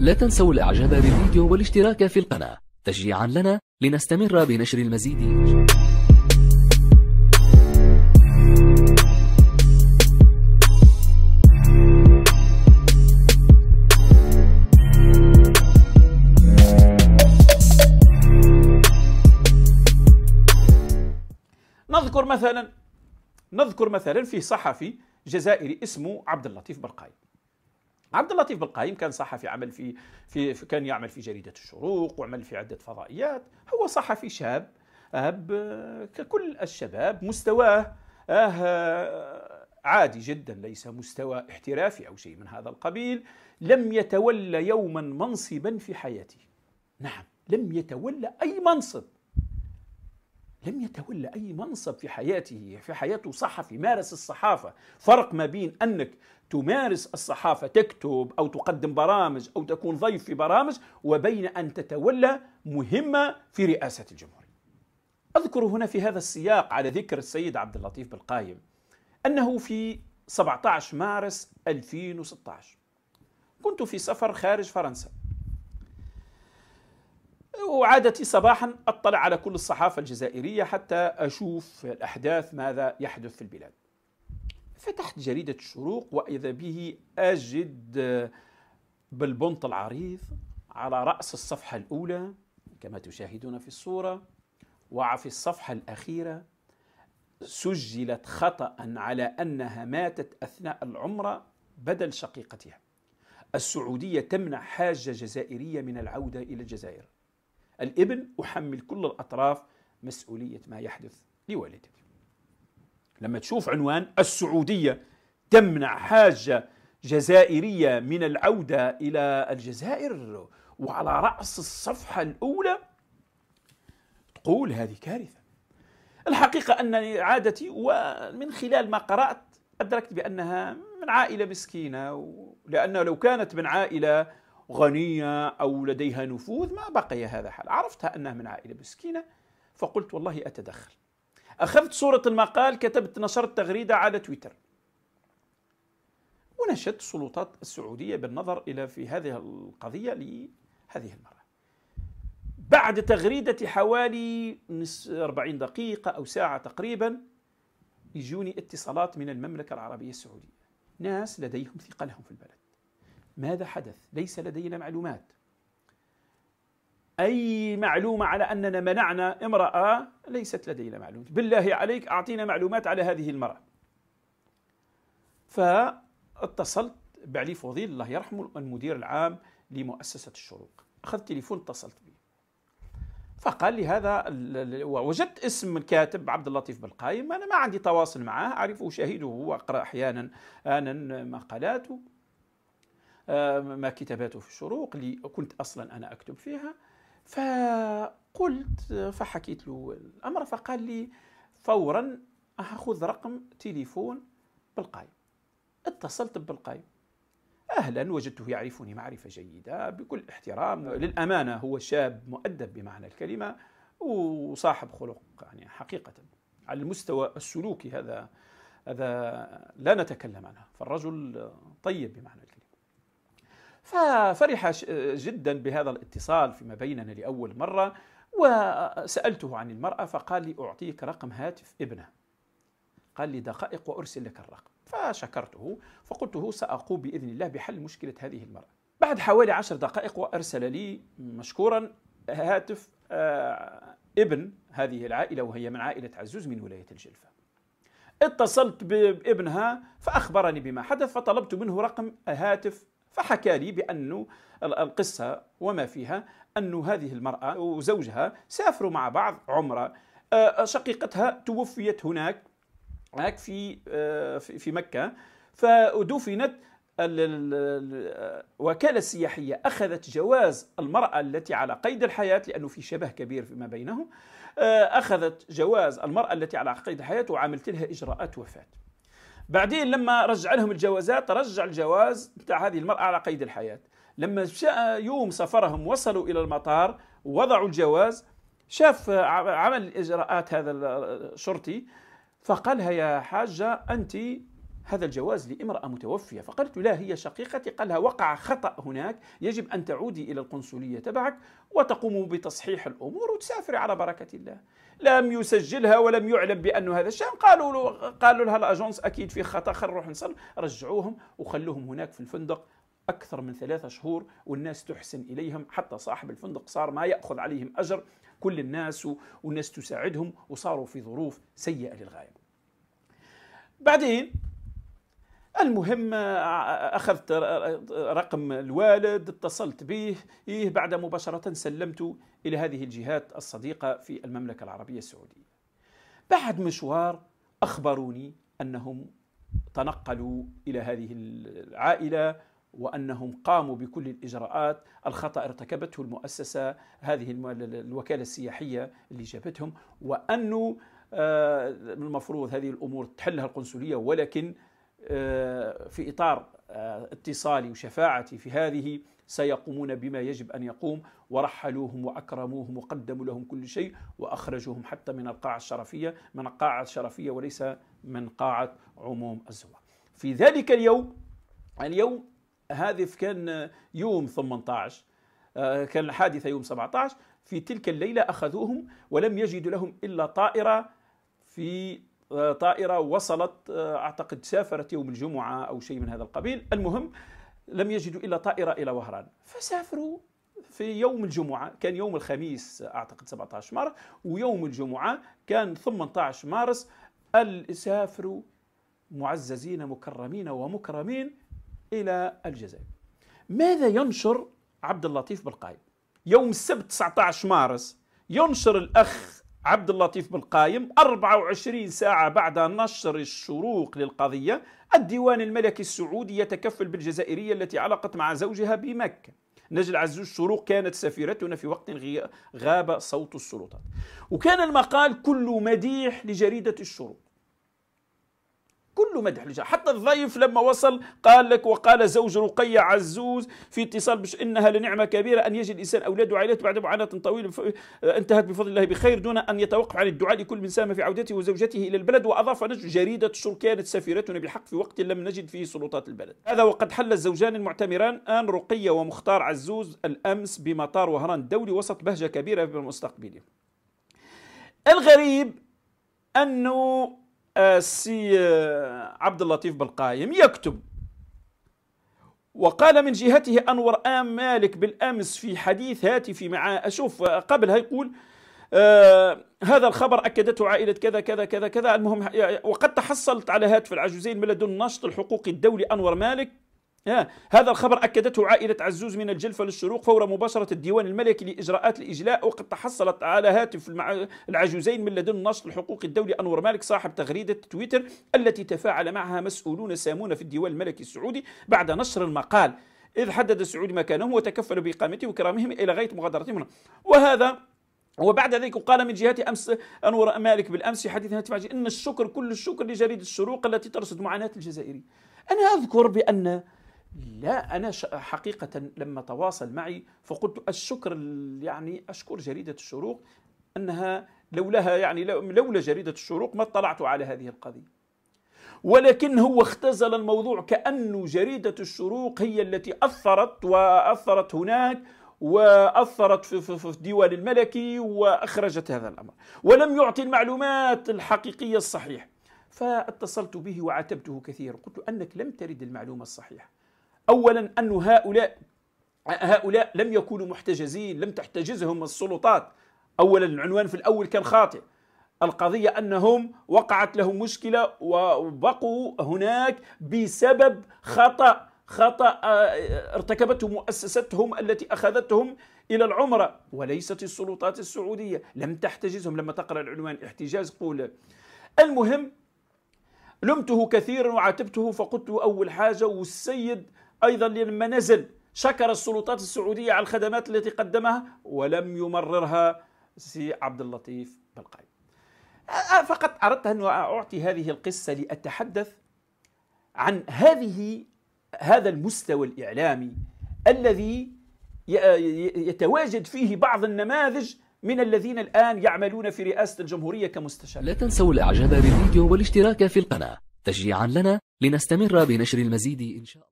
لا تنسوا الإعجاب بالفيديو والاشتراك في القناة تشجيعا لنا لنستمر بنشر المزيد نذكر مثلا نذكر مثلا في صحفي جزائري اسمه عبد اللطيف برقاي عبد اللطيف بالقايم كان صحفي عمل في في كان يعمل في جريده الشروق وعمل في عده فضائيات هو صحفي شاب أب آه، ككل الشباب مستواه آه عادي جدا ليس مستوى احترافي او شيء من هذا القبيل لم يتولى يوما منصبا في حياته نعم لم يتولى اي منصب لم يتولى أي منصب في حياته في حياته صحفي مارس الصحافة فرق ما بين أنك تمارس الصحافة تكتب أو تقدم برامج أو تكون ضيف في برامج وبين أن تتولى مهمة في رئاسة الجمهورية أذكر هنا في هذا السياق على ذكر السيد عبد اللطيف بالقايم أنه في 17 مارس 2016 كنت في سفر خارج فرنسا وعادتي صباحا أطلع على كل الصحافة الجزائرية حتى أشوف الأحداث ماذا يحدث في البلاد فتحت جريدة الشروق وإذا به أجد بالبنط العريض على رأس الصفحة الأولى كما تشاهدون في الصورة وفي الصفحة الأخيرة سجلت خطأ على أنها ماتت أثناء العمرة بدل شقيقتها السعودية تمنع حاجة جزائرية من العودة إلى الجزائر الابن أحمل كل الأطراف مسؤولية ما يحدث لوالده لما تشوف عنوان السعودية تمنع حاجة جزائرية من العودة إلى الجزائر وعلى رأس الصفحة الأولى تقول هذه كارثة الحقيقة أنني عادتي ومن خلال ما قرأت أدركت بأنها من عائلة مسكينة لأنه لو كانت من عائلة غنية أو لديها نفوذ ما بقي هذا حال عرفتها أنها من عائلة مسكينة فقلت والله أتدخل أخذت صورة المقال كتبت نشرت تغريدة على تويتر ونشدت السلطات السعودية بالنظر إلى في هذه القضية لهذه المرأة بعد تغريدة حوالي 40 دقيقة أو ساعة تقريبا يجوني اتصالات من المملكة العربية السعودية ناس لديهم ثقلهم في البلد ماذا حدث ليس لدينا معلومات أي معلومة على أننا منعنا امرأة ليست لدينا معلومات بالله عليك أعطينا معلومات على هذه المرأة فاتصلت بعلي فضيل الله يرحمه المدير العام لمؤسسة الشروق أخذت تليفون اتصلت به فقال لي هذا وجدت اسم الكاتب عبد اللطيف بالقايم أنا ما عندي تواصل معه أعرفه شاهده وأقرأ أحيانا انا مقالاته آه، ما كتاباته في الشروق اللي كنت أصلا أنا أكتب فيها فقلت فحكيت له الأمر فقال لي فورا أخذ رقم تليفون بالقايم اتصلت بالقايم اهلا وجدته يعرفني معرفه جيده بكل احترام للامانه هو شاب مؤدب بمعنى الكلمه وصاحب خلق يعني حقيقه على المستوى السلوكي هذا هذا لا نتكلم عنه فالرجل طيب بمعنى الكلمه ففرح جدا بهذا الاتصال فيما بيننا لأول مرة وسألته عن المرأة فقال لي أعطيك رقم هاتف ابنه قال لي دقائق وأرسل لك الرقم فشكرته فقلت له سأقوم بإذن الله بحل مشكلة هذه المرأة بعد حوالي عشر دقائق وأرسل لي مشكورا هاتف آه، ابن هذه العائلة وهي من عائلة عزوز من ولاية الجلفة اتصلت بابنها فأخبرني بما حدث فطلبت منه رقم هاتف فحكى لي بأن القصة وما فيها أن هذه المرأة وزوجها سافروا مع بعض عمرة آه، شقيقتها توفيت هناك هناك في آه، في مكة فدفنت الوكالة السياحية أخذت جواز المرأة التي على قيد الحياة لأنه في شبه كبير فيما بينهم آه، أخذت جواز المرأة التي على قيد الحياة وعملت لها إجراءات وفاة بعدين لما رجع لهم الجوازات رجع الجواز بتاع هذه المرأة على قيد الحياة لما جاء يوم سفرهم وصلوا إلى المطار وضعوا الجواز شاف عمل الإجراءات هذا الشرطي فقالها يا حاجة أنت هذا الجواز لامرأة متوفية فقالت لا هي شقيقتي قال لها وقع خطأ هناك يجب أن تعودي إلى القنصلية تبعك وتقوم بتصحيح الأمور وتسافري على بركة الله لم يسجلها ولم يعلم بأنه هذا الشأن قالوا له قالوا لها الاجونس أكيد في خطأ خل نروح نصل رجعوهم وخلوهم هناك في الفندق أكثر من ثلاثة شهور والناس تحسن إليهم حتى صاحب الفندق صار ما يأخذ عليهم أجر كل الناس والناس تساعدهم وصاروا في ظروف سيئة للغاية بعدين المهم آه، اخذت رقم الوالد اتصلت به إيه بعد مباشره سلمته الى هذه الجهات الصديقه في المملكه العربيه السعوديه بعد مشوار اخبروني انهم تنقلوا الى هذه العائله وانهم قاموا بكل الاجراءات الخطا ارتكبته المؤسسه هذه الوكاله السياحيه اللي جابتهم وانه آه، المفروض هذه الامور تحلها القنصليه ولكن آه، في اطار آه، اتصالي وشفاعتي في هذه سيقومون بما يجب ان يقوم ورحلوهم واكرموهم وقدموا لهم كل شيء واخرجوهم حتى من القاعه الشرفيه من القاعة الشرفية وليس من قاعه عموم الزوار. في ذلك اليوم اليوم هذا كان يوم 18 آه، كان الحادثه يوم 17 في تلك الليله اخذوهم ولم يجدوا لهم الا طائره في طائرة وصلت آه، أعتقد سافرت يوم الجمعة أو شيء من هذا القبيل المهم لم يجدوا إلا طائرة إلى وهران فسافروا في يوم الجمعة كان يوم الخميس أعتقد 17 مارس ويوم الجمعة كان 18 مارس سافروا معززين مكرمين ومكرمين إلى الجزائر ماذا ينشر عبد اللطيف بالقايم يوم السبت 19 مارس ينشر الأخ عبد اللطيف بن قايم 24 ساعة بعد نشر الشروق للقضية الديوان الملكي السعودي يتكفل بالجزائرية التي علقت مع زوجها بمكة نجل عزوز شروق كانت سفيرتنا في وقت غاب صوت السلطات وكان المقال كله مديح لجريدة الشروق كله مدح للجعفر حتى الضيف لما وصل قال لك وقال زوج رقية عزوز في اتصال بش إنها لنعمة كبيرة أن يجد الإنسان أولاده وعائلته بعد معاناة طويلة انتهت بفضل الله بخير دون أن يتوقف عن الدعاء لكل من ساهم في عودته وزوجته إلى البلد وأضاف نجد جريدة الشر كانت سفيرتنا بحق في وقت لم نجد فيه سلطات البلد هذا وقد حل الزوجان المعتمران آن رقية ومختار عزوز الأمس بمطار وهران الدولي وسط بهجة كبيرة بالمستقبلين الغريب أنه السي آه، آه، عبد اللطيف بالقايم يكتب وقال من جهته أنور آم مالك بالأمس في حديث هاتفي مع أشوف آه، قبلها يقول آه هذا الخبر أكدته عائلة كذا كذا كذا كذا المهم وقد تحصلت على هاتف العجوزين من لدن ناشط الحقوق الدولي أنور مالك آه. هذا الخبر أكدته عائلة عزوز من الجلفة للشروق فور مباشرة الديوان الملكي لإجراءات الإجلاء وقد تحصلت على هاتف العجوزين من لدن ناشط الحقوق الدولي أنور مالك صاحب تغريدة تويتر التي تفاعل معها مسؤولون سامون في الديوان الملكي السعودي بعد نشر المقال إذ حدد السعودي مكانهم وتكفل بإقامته وكرامهم إلى غاية مغادرتهم وهذا وبعد ذلك قال من جهة أمس أنور مالك بالأمس في حديث هاتف إن الشكر كل الشكر لجريدة الشروق التي ترصد معاناة الجزائري أنا أذكر بأن لا أنا حقيقة لما تواصل معي فقلت الشكر يعني أشكر جريدة الشروق أنها لولاها يعني لولا جريدة الشروق ما اطلعت على هذه القضية ولكن هو اختزل الموضوع كأن جريدة الشروق هي التي أثرت وأثرت هناك واثرت في, في الديوان الملكي واخرجت هذا الامر ولم يعطي المعلومات الحقيقيه الصحيحه فاتصلت به وعاتبته كثيرا قلت له انك لم ترد المعلومه الصحيحه أولا أن هؤلاء هؤلاء لم يكونوا محتجزين لم تحتجزهم السلطات أولا العنوان في الأول كان خاطئ القضية أنهم وقعت لهم مشكلة وبقوا هناك بسبب خطأ خطأ آه، ارتكبته مؤسستهم التي أخذتهم إلى العمرة وليست السلطات السعودية لم تحتجزهم لما تقرأ العنوان احتجاز قول المهم لمته كثيرا وعاتبته فقلت أول حاجة والسيد أيضا لما نزل شكر السلطات السعودية على الخدمات التي قدمها ولم يمررها سي عبد اللطيف بالقائد أه، فقط أردت أن أعطي هذه القصة لأتحدث عن هذه هذا المستوى الإعلامي الذي يتواجد فيه بعض النماذج من الذين الآن يعملون في رئاسة الجمهورية كمستشار لا تنسوا الإعجاب بالفيديو والاشتراك في القناة تشجيعا لنا لنستمر بنشر المزيد إن شاء الله